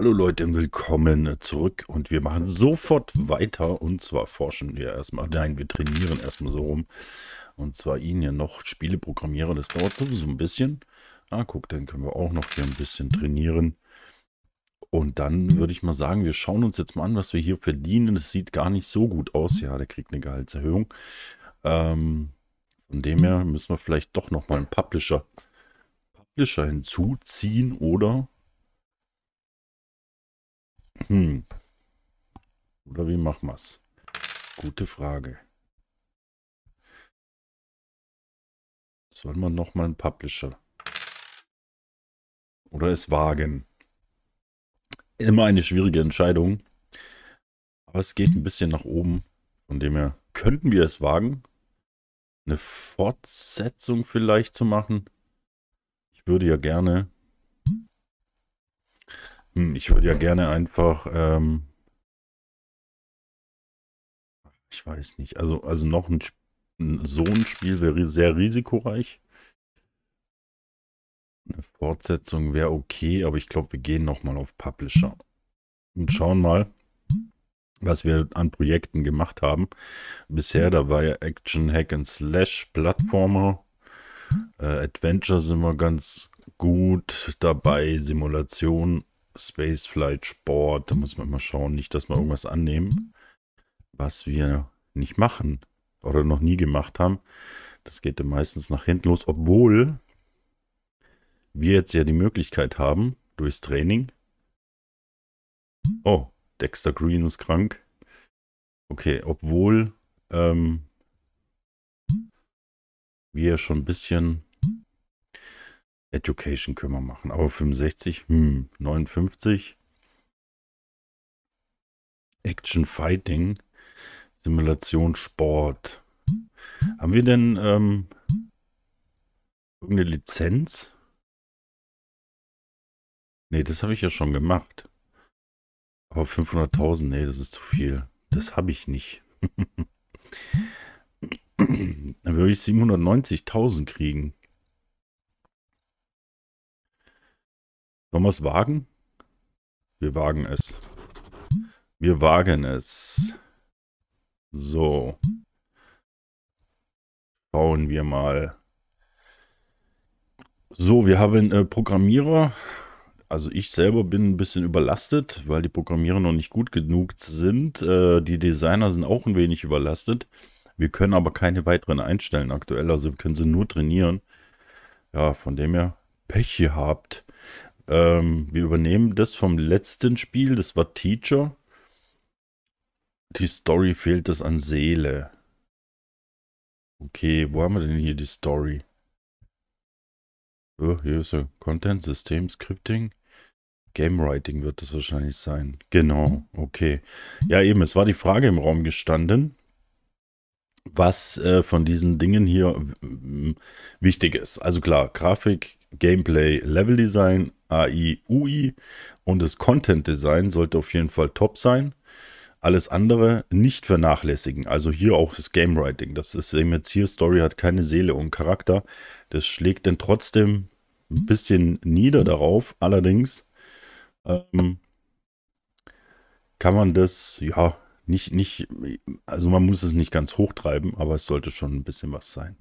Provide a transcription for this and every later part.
Hallo Leute, willkommen zurück und wir machen sofort weiter und zwar forschen wir erstmal, nein, wir trainieren erstmal so rum und zwar ihn hier noch Spiele programmieren, das dauert so ein bisschen. Ah, guck, dann können wir auch noch hier ein bisschen trainieren. Und dann würde ich mal sagen, wir schauen uns jetzt mal an, was wir hier verdienen. Es sieht gar nicht so gut aus. Ja, der kriegt eine Gehaltserhöhung. Ähm, von dem her müssen wir vielleicht doch nochmal einen Publisher, Publisher hinzuziehen oder hm. Oder wie machen wir's? Gute Frage. Sollen wir nochmal einen Publisher? Oder es wagen? Immer eine schwierige Entscheidung. Aber es geht ein bisschen nach oben. Von dem her könnten wir es wagen, eine Fortsetzung vielleicht zu machen. Ich würde ja gerne hm, ich würde ja gerne einfach, ähm, ich weiß nicht, also, also noch ein, Sp so ein Spiel wäre sehr risikoreich. Eine Fortsetzung wäre okay, aber ich glaube, wir gehen nochmal auf Publisher und schauen mal, was wir an Projekten gemacht haben. Bisher, da war ja Action, Hack and Slash, Plattformer, äh, Adventure sind wir ganz gut dabei, Simulation Spaceflight Sport. Da muss man mal schauen, nicht, dass wir irgendwas annehmen, was wir nicht machen oder noch nie gemacht haben. Das geht dann meistens nach hinten los, obwohl wir jetzt ja die Möglichkeit haben, durchs Training. Oh, Dexter Green ist krank. Okay, obwohl ähm, wir schon ein bisschen Education können wir machen. Aber 65, hm, 59. Action Fighting. Simulation Sport. Haben wir denn ähm, irgendeine Lizenz? Nee, das habe ich ja schon gemacht. Aber 500.000, nee, das ist zu viel. Das habe ich nicht. Dann würde ich 790.000 kriegen. Wollen wir es wagen? Wir wagen es. Wir wagen es. So. Schauen wir mal. So, wir haben äh, Programmierer. Also ich selber bin ein bisschen überlastet, weil die Programmierer noch nicht gut genug sind. Äh, die Designer sind auch ein wenig überlastet. Wir können aber keine weiteren einstellen aktuell, also wir können sie nur trainieren. Ja, von dem her Pech gehabt. Ähm, wir übernehmen das vom letzten Spiel, das war Teacher. Die Story fehlt das an Seele. Okay, wo haben wir denn hier die Story? Oh, hier ist ja Content, System, Scripting. Game Writing wird das wahrscheinlich sein. Genau, okay. Ja, eben, es war die Frage im Raum gestanden, was äh, von diesen Dingen hier wichtig ist. Also klar, Grafik, Gameplay, Leveldesign, AI, UI und das Content Design sollte auf jeden Fall top sein. Alles andere nicht vernachlässigen. Also hier auch das Game Writing. Das ist eben jetzt hier Story hat keine Seele und Charakter. Das schlägt dann trotzdem ein bisschen nieder darauf. Allerdings ähm, kann man das, ja, nicht, nicht, also man muss es nicht ganz hochtreiben, aber es sollte schon ein bisschen was sein.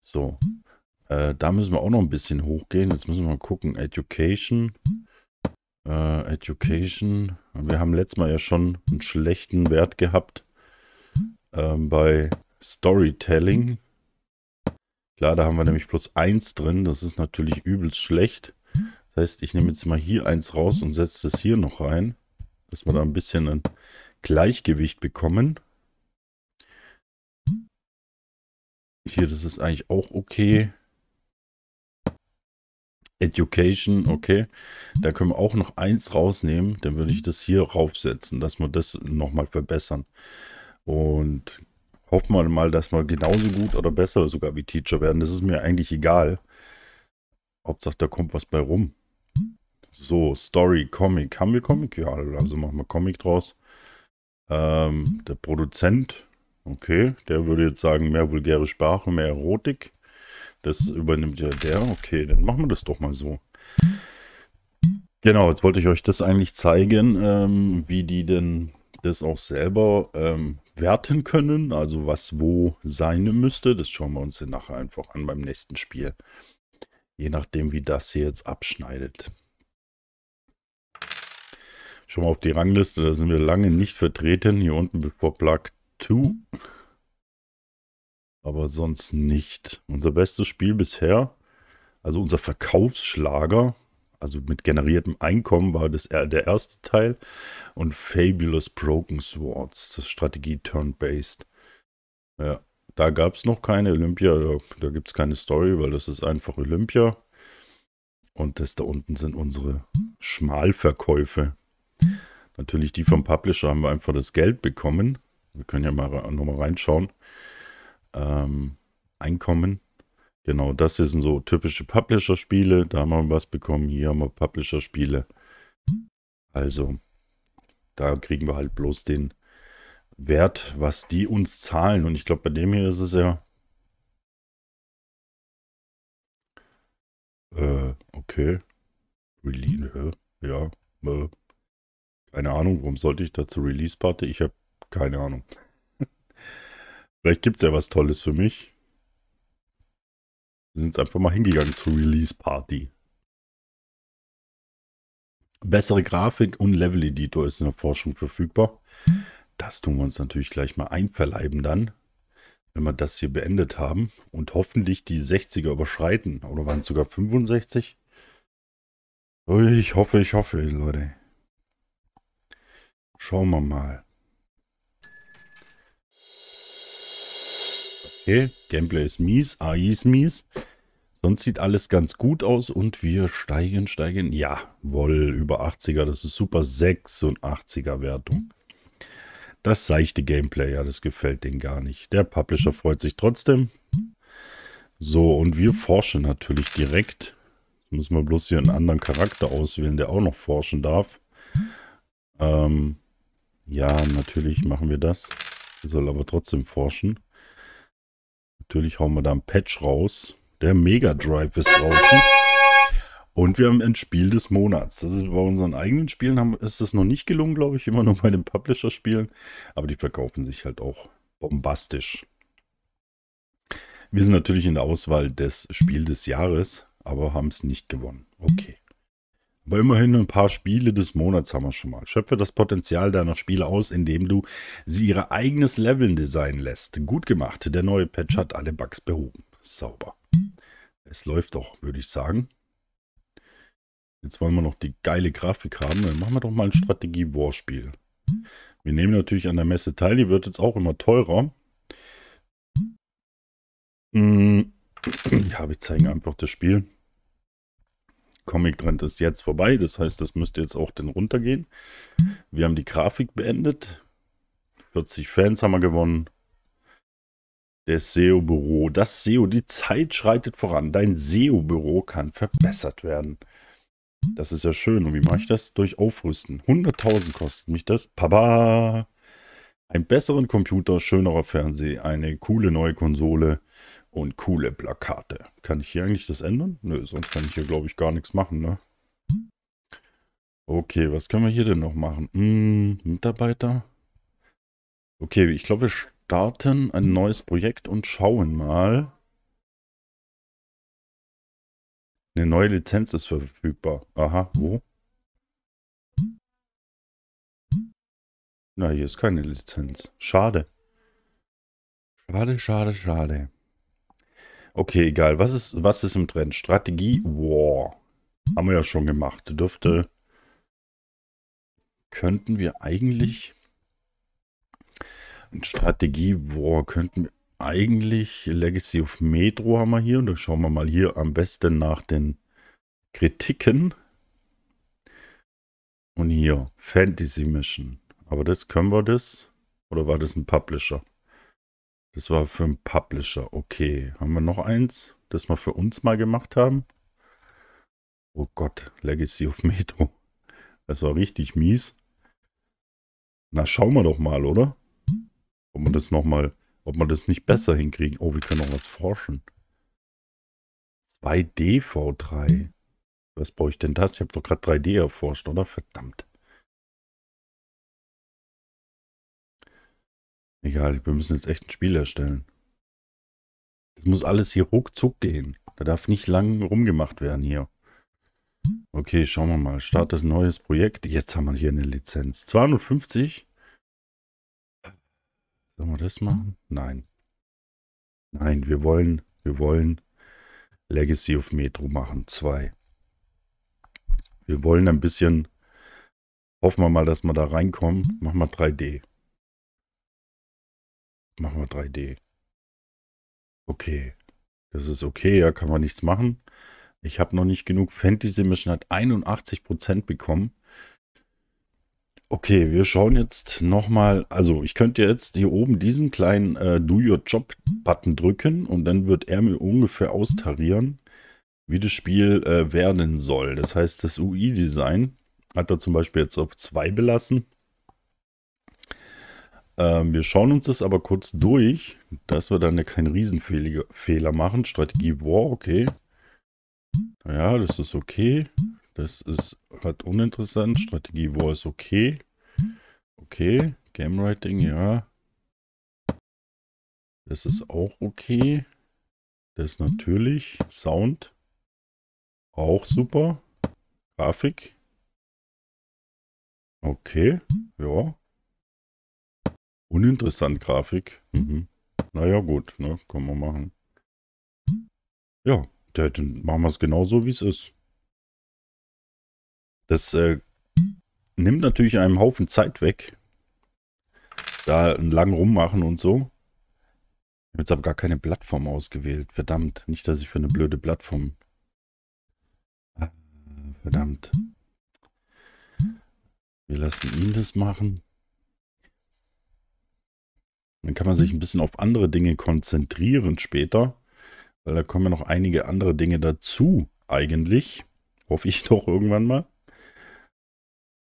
So. Äh, da müssen wir auch noch ein bisschen hochgehen. Jetzt müssen wir mal gucken. Education. Äh, Education. Wir haben letztes Mal ja schon einen schlechten Wert gehabt ähm, bei Storytelling. Klar, da haben wir nämlich plus 1 drin. Das ist natürlich übelst schlecht. Das heißt, ich nehme jetzt mal hier eins raus und setze das hier noch rein, dass wir da ein bisschen ein Gleichgewicht bekommen. Hier, das ist eigentlich auch okay. Education, mhm. okay. Da können wir auch noch eins rausnehmen. Dann würde ich mhm. das hier raufsetzen, dass wir das nochmal verbessern. Und hoffen wir mal, dass wir genauso gut oder besser sogar wie Teacher werden. Das ist mir eigentlich egal. Hauptsache, da kommt was bei rum. So, Story, Comic. Haben wir Comic? Ja, also machen wir Comic draus. Ähm, der Produzent, okay, der würde jetzt sagen, mehr vulgäre Sprache, mehr Erotik. Das übernimmt ja der. Okay, dann machen wir das doch mal so. Genau, jetzt wollte ich euch das eigentlich zeigen, ähm, wie die denn das auch selber ähm, werten können. Also was wo sein müsste. Das schauen wir uns dann nachher einfach an beim nächsten Spiel. Je nachdem, wie das hier jetzt abschneidet. Schon mal auf die Rangliste, da sind wir lange nicht vertreten. Hier unten bevor Plug 2 aber sonst nicht. Unser bestes Spiel bisher, also unser Verkaufsschlager, also mit generiertem Einkommen war das der erste Teil und Fabulous Broken Swords, das Strategie Turn-Based. Ja, da gab es noch keine Olympia, da, da gibt es keine Story, weil das ist einfach Olympia. Und das da unten sind unsere Schmalverkäufe. Natürlich die vom Publisher haben wir einfach das Geld bekommen. Wir können ja mal nochmal reinschauen ähm, Einkommen. Genau, das sind so typische Publisher-Spiele. Da haben wir was bekommen, hier haben wir Publisher-Spiele. Also, da kriegen wir halt bloß den Wert, was die uns zahlen. Und ich glaube, bei dem hier ist es ja... Äh, okay. Release, ja. Äh, keine Ahnung, warum sollte ich dazu Release-Party? Ich habe keine Ahnung. Vielleicht gibt es ja was Tolles für mich. Wir sind jetzt einfach mal hingegangen zur Release Party. Bessere Grafik und Level Editor ist in der Forschung verfügbar. Das tun wir uns natürlich gleich mal einverleiben dann, wenn wir das hier beendet haben und hoffentlich die 60er überschreiten. Oder waren es sogar 65? Ich hoffe, ich hoffe, Leute. Schauen wir mal. Okay, Gameplay ist mies, AI ist mies. Sonst sieht alles ganz gut aus und wir steigen, steigen. Ja, wohl über 80er, das ist super 86er Wertung. Das seichte Gameplay, ja, das gefällt denen gar nicht. Der Publisher freut sich trotzdem. So, und wir forschen natürlich direkt. Jetzt müssen wir bloß hier einen anderen Charakter auswählen, der auch noch forschen darf. Ähm, ja, natürlich machen wir das. Wir soll aber trotzdem forschen. Natürlich hauen wir da einen Patch raus. Der Mega Drive ist draußen. Und wir haben ein Spiel des Monats. Das ist bei unseren eigenen Spielen haben, ist das noch nicht gelungen, glaube ich. Immer nur bei den Publisher-Spielen. Aber die verkaufen sich halt auch bombastisch. Wir sind natürlich in der Auswahl des Spiel des Jahres, aber haben es nicht gewonnen. Okay. Aber immerhin ein paar Spiele des Monats haben wir schon mal. Schöpfe das Potenzial deiner Spiele aus, indem du sie ihr eigenes Leveln designen lässt. Gut gemacht. Der neue Patch hat alle Bugs behoben. Sauber. Es läuft doch, würde ich sagen. Jetzt wollen wir noch die geile Grafik haben. Dann machen wir doch mal ein Strategie-War-Spiel. Wir nehmen natürlich an der Messe teil. Die wird jetzt auch immer teurer. Hm. Ja, wir zeigen einfach das Spiel. Comic-Trend ist jetzt vorbei. Das heißt, das müsste jetzt auch dann runtergehen. Mhm. Wir haben die Grafik beendet. 40 Fans haben wir gewonnen. Das SEO-Büro, das SEO, die Zeit schreitet voran. Dein SEO-Büro kann verbessert werden. Das ist ja schön. Und wie mache ich das? Durch Aufrüsten. 100.000 kostet mich das. Papa! Ein besseren Computer, schönerer Fernseher, eine coole neue Konsole und coole Plakate. Kann ich hier eigentlich das ändern? Nö, sonst kann ich hier, glaube ich, gar nichts machen, ne? Okay, was können wir hier denn noch machen? Hm, Mitarbeiter. Okay, ich glaube, wir starten ein neues Projekt und schauen mal. Eine neue Lizenz ist verfügbar. Aha, wo? Na, hier ist keine Lizenz. Schade. Schade, schade, schade. Okay, egal. Was ist, was ist im Trend? Strategie War. Haben wir ja schon gemacht. Dürfte. Könnten wir eigentlich. Strategie War könnten wir eigentlich. Legacy of Metro haben wir hier. Und dann schauen wir mal hier am besten nach den Kritiken. Und hier Fantasy Mission. Aber das können wir das. Oder war das ein Publisher? Das war für einen Publisher. Okay, haben wir noch eins, das wir für uns mal gemacht haben? Oh Gott, Legacy of Meto. Das war richtig mies. Na, schauen wir doch mal, oder? Ob man das nochmal, ob man das nicht besser hinkriegen. Oh, wir können noch was forschen. 2D V3. Was brauche ich denn das? Ich habe doch gerade 3D erforscht, oder? Verdammt. Egal, wir müssen jetzt echt ein Spiel erstellen. Das muss alles hier ruckzuck gehen. Da darf nicht lang rumgemacht werden hier. Okay, schauen wir mal. Start das neues Projekt. Jetzt haben wir hier eine Lizenz. 250. Sollen wir das machen? Nein. Nein, wir wollen, wir wollen Legacy of Metro machen. Zwei. Wir wollen ein bisschen, hoffen wir mal, dass wir da reinkommen. Machen wir 3D. Machen wir 3D. Okay. Das ist okay, ja, kann man nichts machen. Ich habe noch nicht genug. Fantasy Mission hat 81% bekommen. Okay, wir schauen jetzt nochmal. Also, ich könnte jetzt hier oben diesen kleinen äh, Do Your Job-Button drücken und dann wird er mir ungefähr austarieren, wie das Spiel äh, werden soll. Das heißt, das UI-Design hat er zum Beispiel jetzt auf 2 belassen. Ähm, wir schauen uns das aber kurz durch, dass wir dann ja keinen Riesenfehler machen. Strategie War, okay. Ja, das ist okay. Das ist halt uninteressant. Strategie War ist okay. Okay. Game Writing, ja. Das ist auch okay. Das ist natürlich. Sound. Auch super. Grafik. Okay. Ja. Uninteressant Grafik. Mhm. Naja, gut, ne? Können wir machen. Ja, dann machen wir es genauso, wie es ist. Das äh, nimmt natürlich einen Haufen Zeit weg. Da lang rummachen und so. Ich habe jetzt aber gar keine Plattform ausgewählt. Verdammt. Nicht, dass ich für eine blöde Plattform. Äh, verdammt. Wir lassen ihn das machen. Dann kann man sich mhm. ein bisschen auf andere Dinge konzentrieren später, weil da kommen ja noch einige andere Dinge dazu eigentlich. Hoffe ich doch irgendwann mal.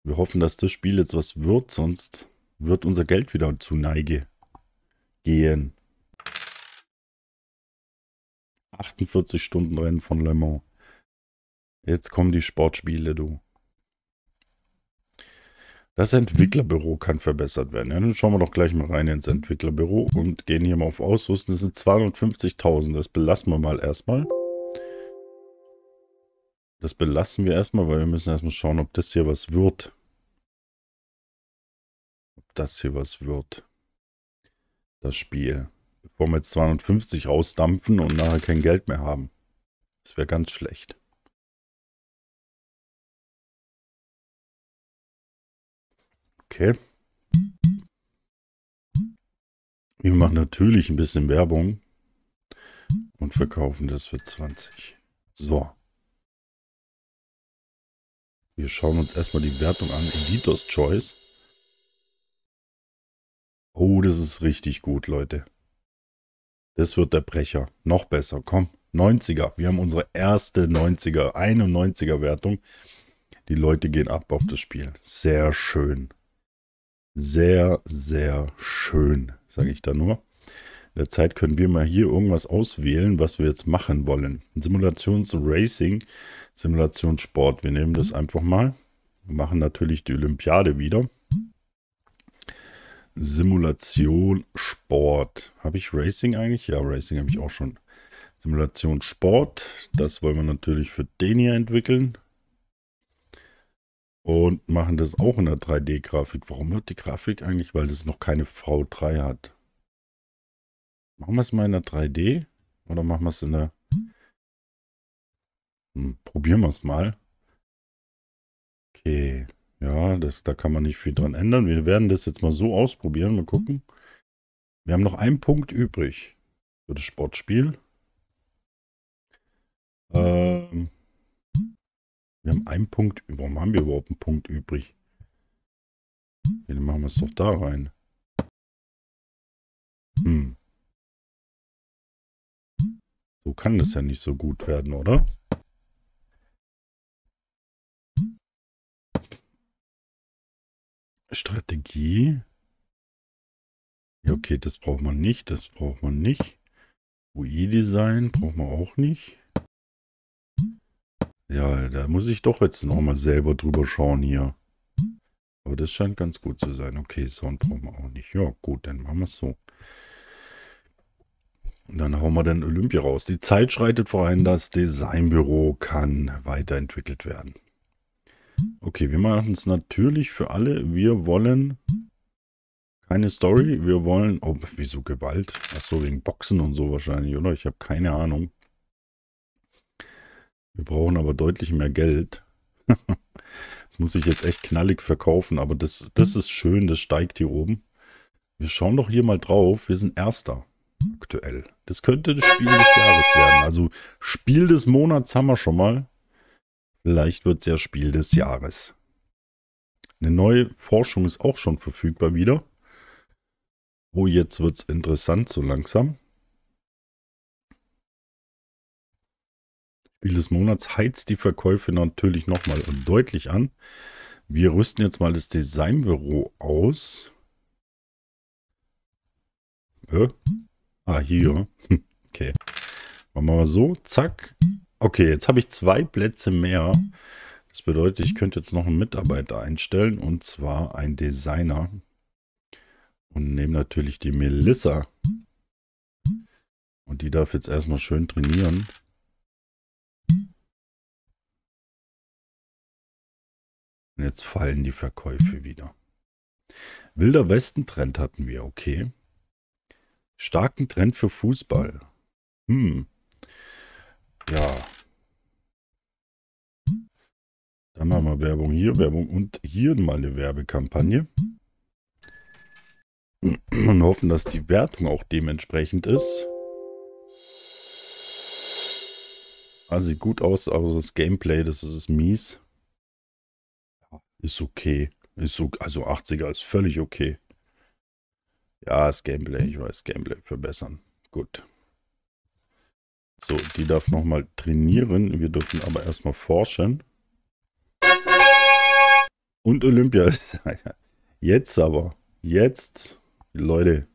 Wir hoffen, dass das Spiel jetzt was wird, sonst wird unser Geld wieder zu Neige gehen. 48 Stunden Rennen von Le Mans. Jetzt kommen die Sportspiele, du. Das Entwicklerbüro kann verbessert werden. Ja, dann schauen wir doch gleich mal rein ins Entwicklerbüro und gehen hier mal auf Ausrüsten. Das sind 250.000. Das belassen wir mal erstmal. Das belassen wir erstmal, weil wir müssen erstmal schauen, ob das hier was wird. Ob das hier was wird. Das Spiel. Bevor wir jetzt 250 rausdampfen und nachher kein Geld mehr haben. Das wäre ganz schlecht. Okay. Wir machen natürlich ein bisschen Werbung und verkaufen das für 20. So. Wir schauen uns erstmal die Wertung an. Editor's Choice. Oh, das ist richtig gut, Leute. Das wird der Brecher. Noch besser. Komm, 90er. Wir haben unsere erste 90er, 91er Wertung. Die Leute gehen ab auf das Spiel. Sehr schön sehr, sehr schön, sage ich da nur. In der Zeit können wir mal hier irgendwas auswählen, was wir jetzt machen wollen. Simulations-Racing, Simulationssport. Wir nehmen das einfach mal. Wir machen natürlich die Olympiade wieder. Simulation Sport. Habe ich Racing eigentlich? Ja, Racing habe ich auch schon. Simulation Sport. Das wollen wir natürlich für den hier entwickeln und machen das auch in der 3D-Grafik. Warum wird die Grafik eigentlich? Weil das noch keine V3 hat. Machen wir es mal in der 3D oder machen wir es in der... Hm, probieren wir es mal. Okay, ja, das, da kann man nicht viel dran ändern. Wir werden das jetzt mal so ausprobieren. Mal gucken. Wir haben noch einen Punkt übrig für das Sportspiel. Ähm... Wir haben einen Punkt Warum haben wir überhaupt einen Punkt übrig? Ja, dann machen wir es doch da rein. Hm. So kann das ja nicht so gut werden, oder? Strategie. Ja, okay, das braucht man nicht, das braucht man nicht. UI-Design braucht man auch nicht. Ja, da muss ich doch jetzt nochmal selber drüber schauen hier. Aber das scheint ganz gut zu sein. Okay, Sound brauchen wir auch nicht. Ja, gut, dann machen wir es so. Und dann hauen wir den Olympia raus. Die Zeit schreitet voran, das Designbüro kann weiterentwickelt werden. Okay, wir machen es natürlich für alle. Wir wollen keine Story. Wir wollen... Oh, wieso Gewalt? Achso, wegen Boxen und so wahrscheinlich, oder? Ich habe keine Ahnung. Wir brauchen aber deutlich mehr Geld. das muss ich jetzt echt knallig verkaufen, aber das, das mhm. ist schön, das steigt hier oben. Wir schauen doch hier mal drauf. Wir sind Erster aktuell. Das könnte das Spiel des Jahres werden. Also Spiel des Monats haben wir schon mal. Vielleicht wird es ja Spiel des Jahres. Eine neue Forschung ist auch schon verfügbar wieder. Oh, jetzt wird es interessant so langsam. Spiel des Monats heizt die Verkäufe natürlich nochmal deutlich an. Wir rüsten jetzt mal das Designbüro aus. Äh? Ah, hier. Okay. Machen wir mal so. Zack. Okay, jetzt habe ich zwei Plätze mehr. Das bedeutet, ich könnte jetzt noch einen Mitarbeiter einstellen und zwar einen Designer. Und nehme natürlich die Melissa. Und die darf jetzt erstmal schön trainieren. Und jetzt fallen die Verkäufe wieder. Wilder Westen-Trend hatten wir, okay. Starken Trend für Fußball. Hm. Ja. Dann machen wir Werbung hier, Werbung und hier mal eine Werbekampagne. Und hoffen, dass die Wertung auch dementsprechend ist. Ah, sieht gut aus, aber das Gameplay, das ist mies. Ist okay. Ist so, also 80er ist völlig okay. Ja, das Gameplay, ich weiß, Gameplay verbessern. Gut. So, die darf nochmal trainieren. Wir dürfen aber erstmal forschen. Und Olympia. Jetzt aber. Jetzt. Leute.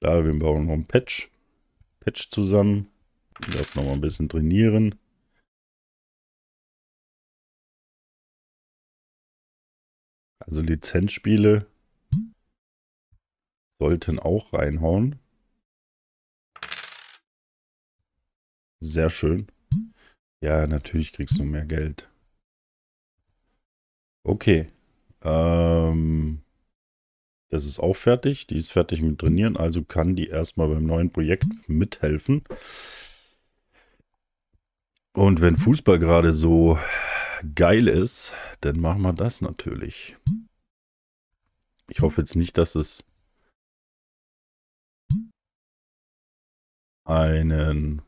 Klar, wir brauchen noch ein Patch. Patch zusammen. Die darf nochmal ein bisschen trainieren. Also Lizenzspiele sollten auch reinhauen. Sehr schön. Ja, natürlich kriegst du mehr Geld. Okay. Ähm, das ist auch fertig. Die ist fertig mit Trainieren, also kann die erstmal beim neuen Projekt mithelfen. Und wenn Fußball gerade so geil ist, dann machen wir das natürlich. Ich hoffe jetzt nicht, dass es einen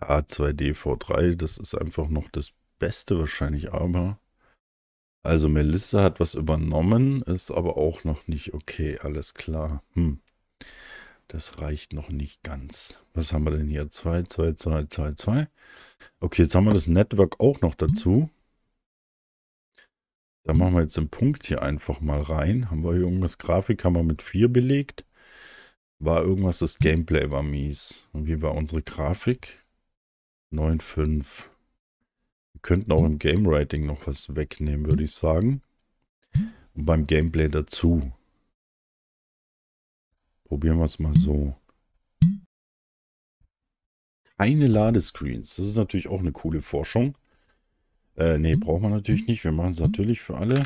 ja, 2D V3, das ist einfach noch das Beste wahrscheinlich, aber also Melissa hat was übernommen, ist aber auch noch nicht okay, alles klar. Hm. Das reicht noch nicht ganz. Was haben wir denn hier? 2, 2, 2, 2, 2. Okay, jetzt haben wir das Network auch noch dazu. Da machen wir jetzt den Punkt hier einfach mal rein. Haben wir hier irgendwas? Grafik haben wir mit 4 belegt. War irgendwas, das Gameplay war mies. Und wie war unsere Grafik? 9, 5. Wir könnten auch im Game Writing noch was wegnehmen, würde ich sagen. Und beim Gameplay dazu. Probieren wir es mal so. Keine Ladescreens. Das ist natürlich auch eine coole Forschung. Äh, ne, braucht man natürlich nicht. Wir machen es natürlich für alle.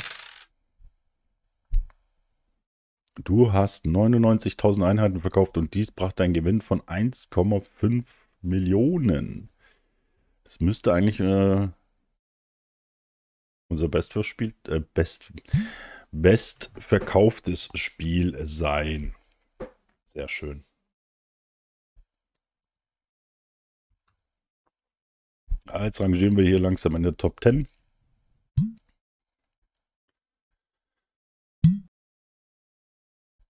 Du hast 99.000 Einheiten verkauft und dies brachte einen Gewinn von 1,5 Millionen. Das müsste eigentlich äh, unser bestverspielt, äh, best, bestverkauftes Spiel sein. Sehr schön. Ah, jetzt rangieren wir hier langsam in der Top 10.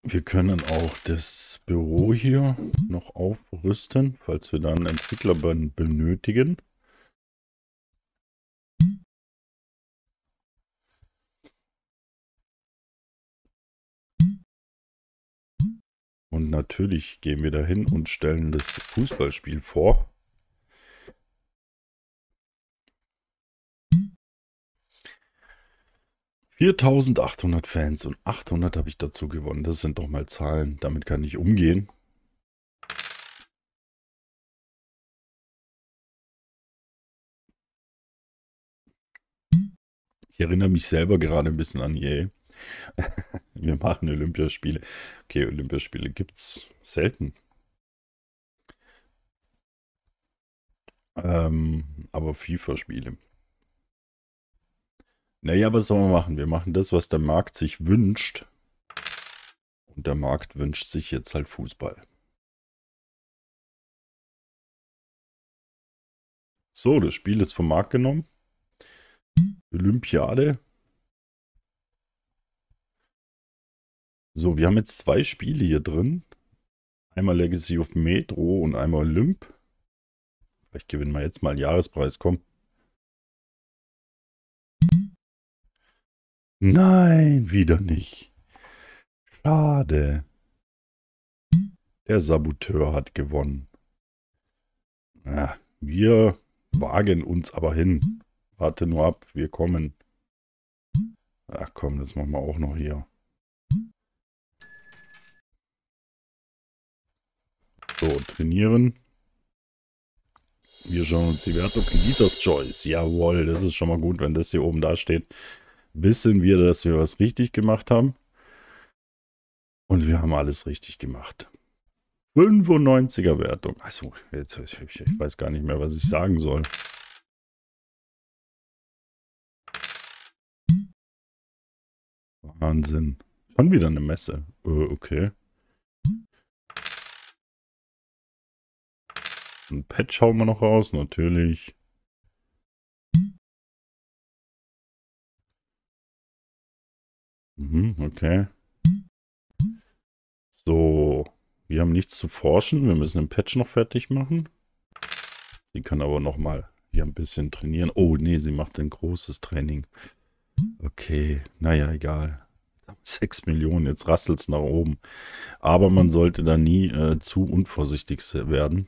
Wir können auch das Büro hier noch aufrüsten, falls wir dann Entwickler benötigen. Und natürlich gehen wir dahin und stellen das Fußballspiel vor. ...4.800 Fans und 800 habe ich dazu gewonnen. Das sind doch mal Zahlen, damit kann ich umgehen. Ich erinnere mich selber gerade ein bisschen an EA. Wir machen Olympiaspiele. Okay, Olympiaspiele gibt es selten. Ähm, aber FIFA-Spiele. Naja, was soll man machen? Wir machen das, was der Markt sich wünscht. Und der Markt wünscht sich jetzt halt Fußball. So, das Spiel ist vom Markt genommen. Olympiade So, wir haben jetzt zwei Spiele hier drin. Einmal Legacy of Metro und einmal Olymp. Vielleicht gewinnen wir jetzt mal einen Jahrespreis, komm. Nein, wieder nicht. Schade. Der Saboteur hat gewonnen. Ja, wir wagen uns aber hin. Warte nur ab, wir kommen. Ach komm, das machen wir auch noch hier. So, trainieren. Wir schauen uns die Wertung. Editor's Choice. Jawohl, das ist schon mal gut, wenn das hier oben da steht. Wissen wir, dass wir was richtig gemacht haben. Und wir haben alles richtig gemacht. 95er Wertung. Also, jetzt, ich, ich weiß gar nicht mehr, was ich sagen soll. Wahnsinn. Schon wieder eine Messe. Äh, okay. ein Patch hauen wir noch raus, natürlich. Mhm, okay. So, wir haben nichts zu forschen. Wir müssen den Patch noch fertig machen. Sie kann aber noch mal hier ein bisschen trainieren. Oh, nee, sie macht ein großes Training. Okay, naja, egal. 6 Millionen, jetzt rasselt es nach oben. Aber man sollte da nie äh, zu unvorsichtig werden.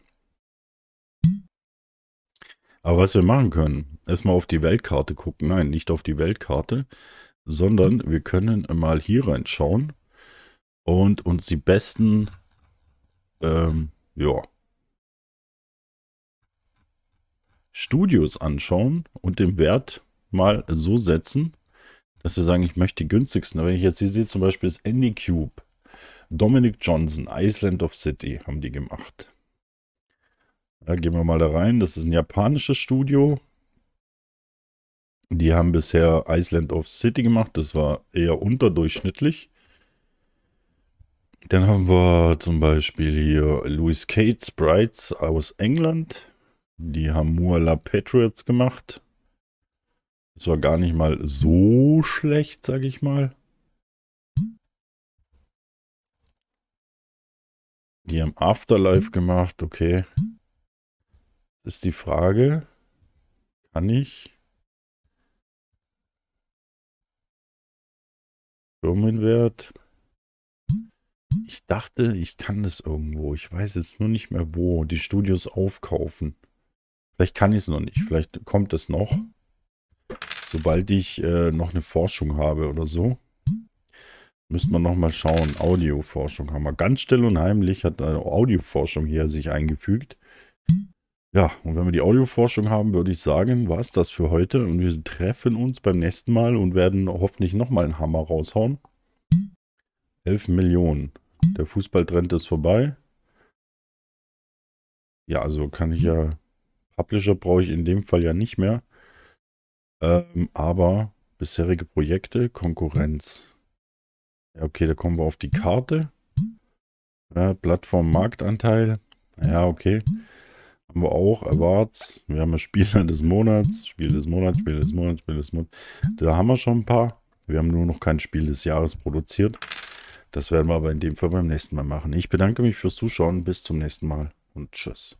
Aber was wir machen können, erstmal auf die Weltkarte gucken. Nein, nicht auf die Weltkarte, sondern wir können mal hier reinschauen und uns die besten, ähm, ja, Studios anschauen und den Wert mal so setzen, dass wir sagen, ich möchte die günstigsten. Wenn ich jetzt hier sehe, zum Beispiel ist Andy Cube, Dominic Johnson, Island of City haben die gemacht. Da gehen wir mal da rein. Das ist ein japanisches Studio. Die haben bisher Iceland of City gemacht. Das war eher unterdurchschnittlich. Dann haben wir zum Beispiel hier Louis Kate Sprites aus England. Die haben Muala Patriots gemacht. Das war gar nicht mal so schlecht, sag ich mal. Die haben Afterlife gemacht, okay ist die Frage, kann ich Firmenwert? Ich dachte, ich kann das irgendwo. Ich weiß jetzt nur nicht mehr wo. Die Studios aufkaufen. Vielleicht kann ich es noch nicht. Vielleicht kommt es noch. Sobald ich äh, noch eine Forschung habe oder so. Müssen wir nochmal schauen. Audioforschung haben wir. Ganz still und heimlich hat eine Audioforschung hier sich eingefügt. Ja, und wenn wir die Audioforschung haben, würde ich sagen, war es das für heute. Und wir treffen uns beim nächsten Mal und werden hoffentlich nochmal einen Hammer raushauen. 11 Millionen. Der Fußballtrend ist vorbei. Ja, also kann ich ja... Publisher brauche ich in dem Fall ja nicht mehr. Ähm, aber bisherige Projekte, Konkurrenz. Ja, okay, da kommen wir auf die Karte. Ja, Plattform Marktanteil. Ja, okay. Haben wir auch Awards. Wir haben das Spieler des Monats, Spiel des Monats, Spiel des Monats, Spiel des Monats. Da haben wir schon ein paar. Wir haben nur noch kein Spiel des Jahres produziert. Das werden wir aber in dem Fall beim nächsten Mal machen. Ich bedanke mich fürs Zuschauen. Bis zum nächsten Mal und tschüss.